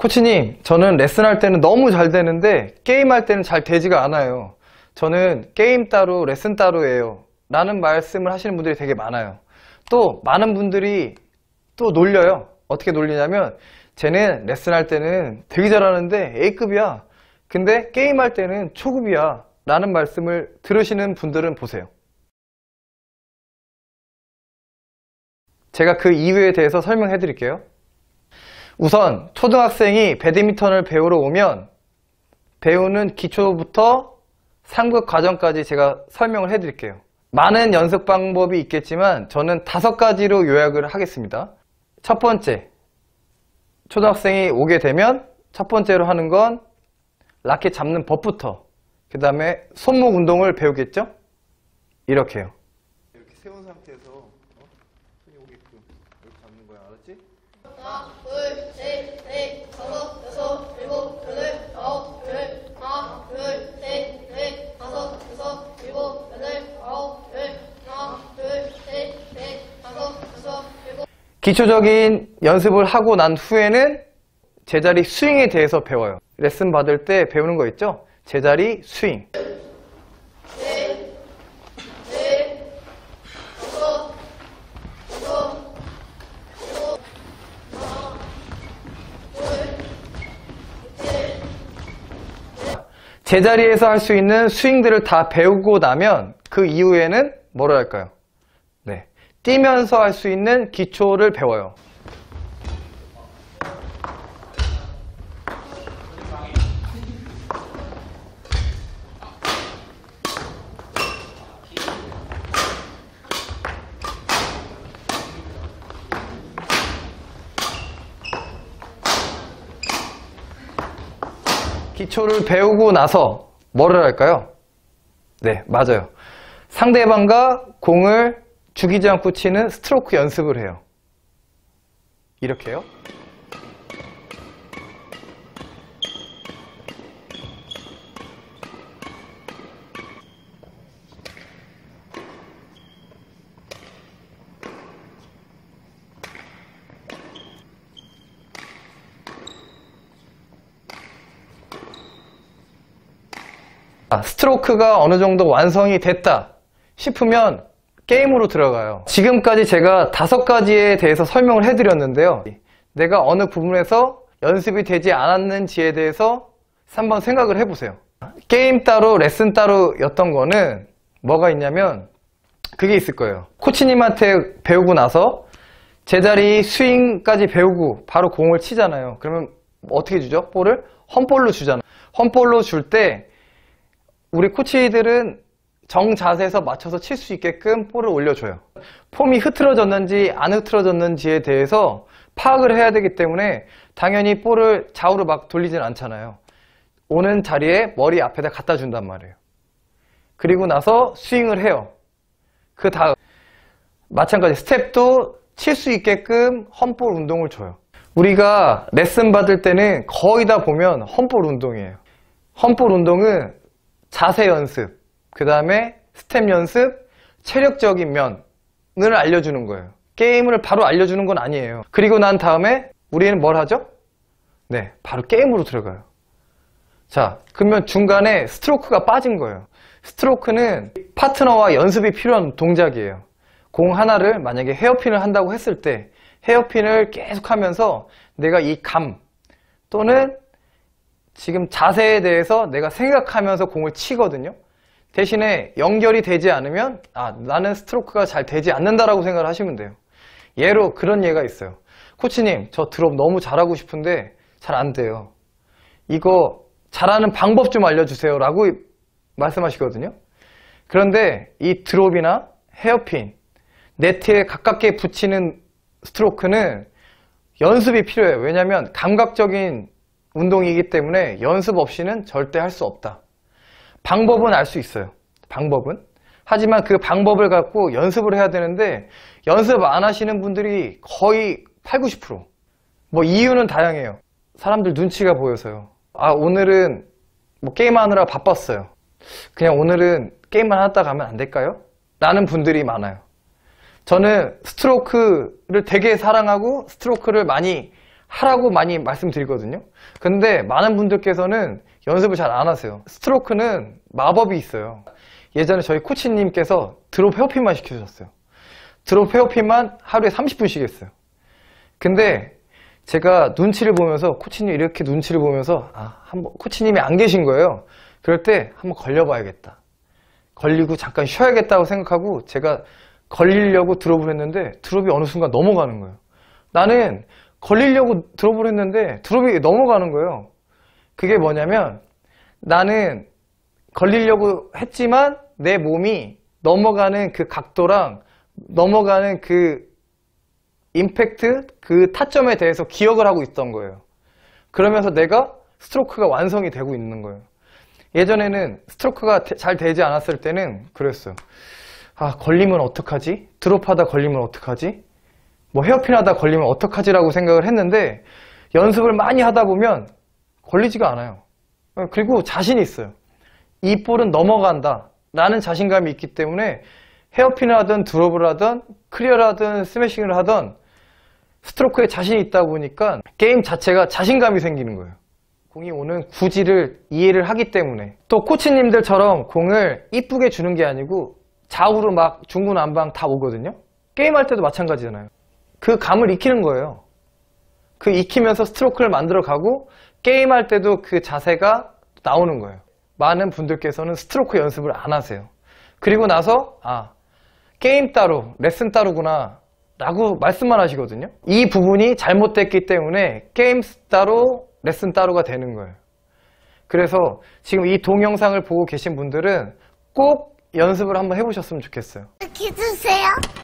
코치님, 저는 레슨할 때는 너무 잘 되는데 게임할 때는 잘 되지가 않아요. 저는 게임 따로, 레슨 따로예요. 라는 말씀을 하시는 분들이 되게 많아요. 또 많은 분들이 또 놀려요. 어떻게 놀리냐면 쟤는 레슨할 때는 되게 잘하는데 A급이야. 근데 게임할 때는 초급이야. 라는 말씀을 들으시는 분들은 보세요. 제가 그 이유에 대해서 설명해 드릴게요. 우선 초등학생이 배드민턴을 배우러 오면 배우는 기초부터 상급 과정까지 제가 설명을 해드릴게요. 많은 연습 방법이 있겠지만 저는 다섯 가지로 요약을 하겠습니다. 첫 번째, 초등학생이 오게 되면 첫 번째로 하는 건 라켓 잡는 법부터 그 다음에 손목 운동을 배우겠죠? 이렇게요. 이렇게 세운 상태에서 어? 손이 오게끔 이렇게 잡는 거야, 알았지? 기초적인 연습을 하고 난 후에는 제자리 스윙에 대해서 배워요. 레슨 받을 때 배우는 거 있죠? 제자리 스윙. 제자리에서 할 수 있는 스윙들을 다 배우고 나면 그 이후에는 뭐라 할까요? 네, 뛰면서 할 수 있는 기초를 배워요. 기초를 배우고 나서 뭐를 할까요? 네, 맞아요. 상대방과 공을 죽이지 않고 치는 스트로크 연습을 해요. 이렇게요. 아, 스트로크가 어느 정도 완성이 됐다 싶으면 게임으로 들어가요 지금까지 제가 다섯 가지에 대해서 설명을 해드렸는데요 내가 어느 부분에서 연습이 되지 않았는지에 대해서 한번 생각을 해보세요 게임 따로 레슨 따로 였던 거는 뭐가 있냐면 그게 있을 거예요 코치님한테 배우고 나서 제자리 스윙까지 배우고 바로 공을 치잖아요 그러면 어떻게 주죠? 볼을 헌볼로 주잖아요 험볼로 줄때 우리 코치들은 정자세에서 맞춰서 칠 수 있게끔 볼을 올려줘요. 폼이 흐트러졌는지 안 흐트러졌는지에 대해서 파악을 해야 되기 때문에 당연히 볼을 좌우로 막 돌리진 않잖아요. 오는 자리에 머리 앞에다 갖다 준단 말이에요. 그리고 나서 스윙을 해요. 그 다음 마찬가지 스텝도 칠 수 있게끔 헌볼 운동을 줘요. 우리가 레슨 받을 때는 거의 다 보면 헌볼 운동이에요. 헌볼 운동은 자세 연습, 그 다음에 스텝 연습, 체력적인 면을 알려주는 거예요. 게임을 바로 알려주는 건 아니에요. 그리고 난 다음에 우리는 뭘 하죠? 네, 바로 게임으로 들어가요. 자, 그러면 중간에 스트로크가 빠진 거예요. 스트로크는 파트너와 연습이 필요한 동작이에요. 공 하나를 만약에 헤어핀을 한다고 했을 때 헤어핀을 계속 하면서 내가 이 감 또는 지금 자세에 대해서 내가 생각하면서 공을 치거든요. 대신에 연결이 되지 않으면 아 나는 스트로크가 잘 되지 않는다라고 생각을 하시면 돼요. 예로 그런 예가 있어요. 코치님 저 드롭 너무 잘하고 싶은데 잘 안 돼요. 이거 잘하는 방법 좀 알려주세요 라고 말씀하시거든요. 그런데 이 드롭이나 헤어핀, 네트에 가깝게 붙이는 스트로크는 연습이 필요해요. 왜냐하면 감각적인 운동이기 때문에 연습 없이는 절대 할 수 없다. 방법은 알 수 있어요. 방법은. 하지만 그 방법을 갖고 연습을 해야 되는데 연습 안 하시는 분들이 거의 8, 90%뭐 이유는 다양해요. 사람들 눈치가 보여서요. 아 오늘은 뭐 게임하느라 바빴어요. 그냥 오늘은 게임만 하다 가면 안 될까요? 라는 분들이 많아요. 저는 스트로크를 되게 사랑하고 스트로크를 많이 하라고 많이 말씀드리거든요 근데 많은 분들께서는 연습을 잘 안 하세요 스트로크는 마법이 있어요 예전에 저희 코치님께서 드롭 헤어핀만 시켜주셨어요 드롭 헤어핀만 하루에 30분씩 했어요 근데 제가 눈치를 보면서 코치님 이렇게 눈치를 보면서 아, 한번 코치님이 안 계신 거예요 그럴 때 한번 걸려봐야겠다 걸리고 잠깐 쉬어야겠다고 생각하고 제가 걸리려고 드롭을 했는데 드롭이 어느 순간 넘어가는 거예요 나는 걸리려고 드롭을 했는데 드롭이 넘어가는 거예요. 그게 뭐냐면 나는 걸리려고 했지만 내 몸이 넘어가는 그 각도랑 넘어가는 그 임팩트, 그 타점에 대해서 기억을 하고 있던 거예요. 그러면서 내가 스트로크가 완성이 되고 있는 거예요. 예전에는 스트로크가 되, 잘 되지 않았을 때는 그랬어요. 아, 걸리면 어떡하지? 드롭하다 걸리면 어떡하지? 뭐 헤어핀 하다 걸리면 어떡하지라고 생각을 했는데 연습을 많이 하다 보면 걸리지가 않아요. 어, 그리고 자신이 있어요. 이 볼은 넘어간다 라는 자신감이 있기 때문에 헤어핀을 하든 드롭을 하든 클리어를 하든 스매싱을 하든 스트로크에 자신이 있다 보니까 게임 자체가 자신감이 생기는 거예요. 공이 오는 구질을 이해를 하기 때문에 또 코치님들처럼 공을 이쁘게 주는 게 아니고 좌우로 막 중구난방 다 오거든요. 게임할 때도 마찬가지잖아요. 그 감을 익히는 거예요. 그 익히면서 스트로크를 만들어 가고 게임할 때도 그 자세가 나오는 거예요. 많은 분들께서는 스트로크 연습을 안 하세요. 그리고 나서 아 게임 따로 레슨 따로구나 라고 말씀만 하시거든요. 이 부분이 잘못됐기 때문에 게임 따로 레슨 따로가 되는 거예요. 그래서 지금 이 동영상을 보고 계신 분들은 꼭 연습을 한번 해보셨으면 좋겠어요. 기주세요.